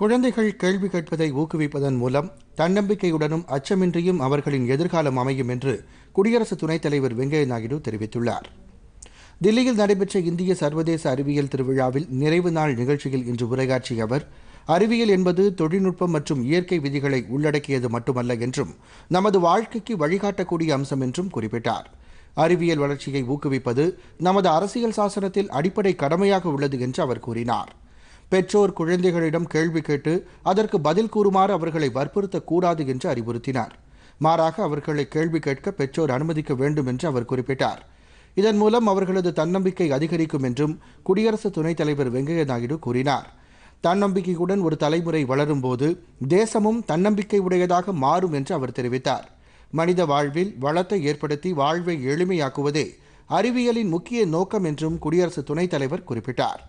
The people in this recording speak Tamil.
குழந்தைகள் கேள்வி கேட்பதை ஊக்குவிப்பதன் மூலம் தன்னம்பிக்கையுடனும் அச்சமின்றியும் அவர்களின் எதிர்காலம் அமையும் என்று குடியரசு துணைத் தலைவர் வெங்கையா நாயுடு தெரிவித்துள்ளார் தில்லியில் நடைபெற்ற இந்திய சர்வதேச அறிவியல் திருவிழாவில் நிறைவு நாள் நிகழ்ச்சியில் இன்று உரையாற்றிய அவர் அறிவியல் என்பது தொழில்நுட்பம் மற்றும் இயற்கை விதிகளை உள்ளடக்கியது மட்டுமல்ல என்றும் நமது வாழ்க்கைக்கு வழிகாட்டக்கூடிய அம்சம் என்றும் குறிப்பிட்டார் அறிவியல் வளர்ச்சியை ஊக்குவிப்பது நமது அரசியல் சாசனத்தில் அடிப்படை கடமையாக உள்ளது என்று அவர் கூறினார் பெற்றோர் குழந்தைகளிடம் கேள்வி கேட்டு அதற்கு பதில் கூறுமாறு அவர்களை வற்புறுத்தக்கூடாது என்று அறிவுறுத்தினார் மாறாக அவர்களை கேள்வி கேட்க பெற்றோர் அனுமதிக்க வேண்டும் என்று அவர் குறிப்பிட்டார் இதன் மூலம் அவர்களது தன்னம்பிக்கை அதிகரிக்கும் என்றும் குடியரசு துணைத் தலைவர் வெங்கையா நாயுடு கூறினார் தன்னம்பிக்கையுடன் ஒரு தலைமுறை வளரும்போது தேசமும் தன்னம்பிக்கை உடையதாக மாறும் என்று அவர் தெரிவித்தார் மனித வாழ்வில் வளத்தை ஏற்படுத்தி வாழ்வை எளிமையாக்குவதே அறிவியலின் முக்கிய நோக்கம் என்றும் குடியரசு துணைத் தலைவர் குறிப்பிட்டார்